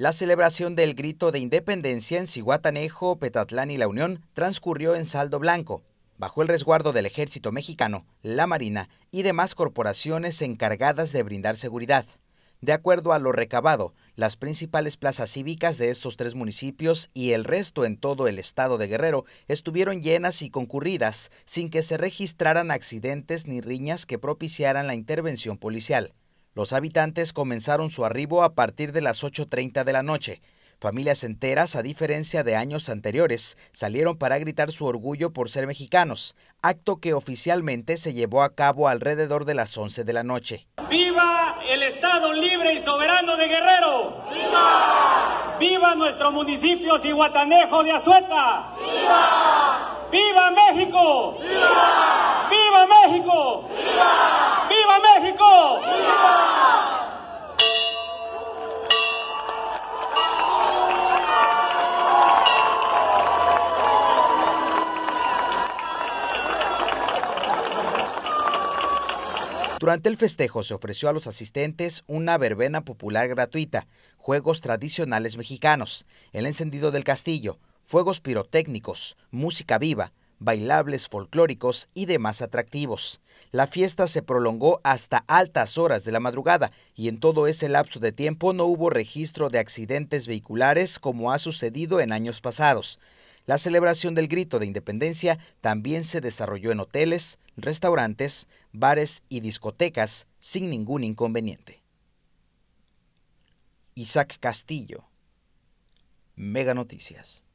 La celebración del grito de independencia en Cihuatanejo, Petatlán y La Unión transcurrió en saldo blanco, bajo el resguardo del ejército mexicano, la Marina y demás corporaciones encargadas de brindar seguridad. De acuerdo a lo recabado, las principales plazas cívicas de estos tres municipios y el resto en todo el estado de Guerrero estuvieron llenas y concurridas, sin que se registraran accidentes ni riñas que propiciaran la intervención policial. Los habitantes comenzaron su arribo a partir de las 8.30 de la noche. Familias enteras, a diferencia de años anteriores, salieron para gritar su orgullo por ser mexicanos, acto que oficialmente se llevó a cabo alrededor de las 11 de la noche. ¡Viva el Estado libre y soberano de Guerrero! ¡Viva! ¡Viva nuestro municipio ciguatanejo de Azueta! ¡Viva! ¡Viva México! ¡Viva! Durante el festejo se ofreció a los asistentes una verbena popular gratuita, juegos tradicionales mexicanos, el encendido del castillo, fuegos pirotécnicos, música viva, bailables folclóricos y demás atractivos. La fiesta se prolongó hasta altas horas de la madrugada y en todo ese lapso de tiempo no hubo registro de accidentes vehiculares como ha sucedido en años pasados. La celebración del grito de independencia también se desarrolló en hoteles, restaurantes, bares y discotecas sin ningún inconveniente. Isaac Castillo, Mega Noticias.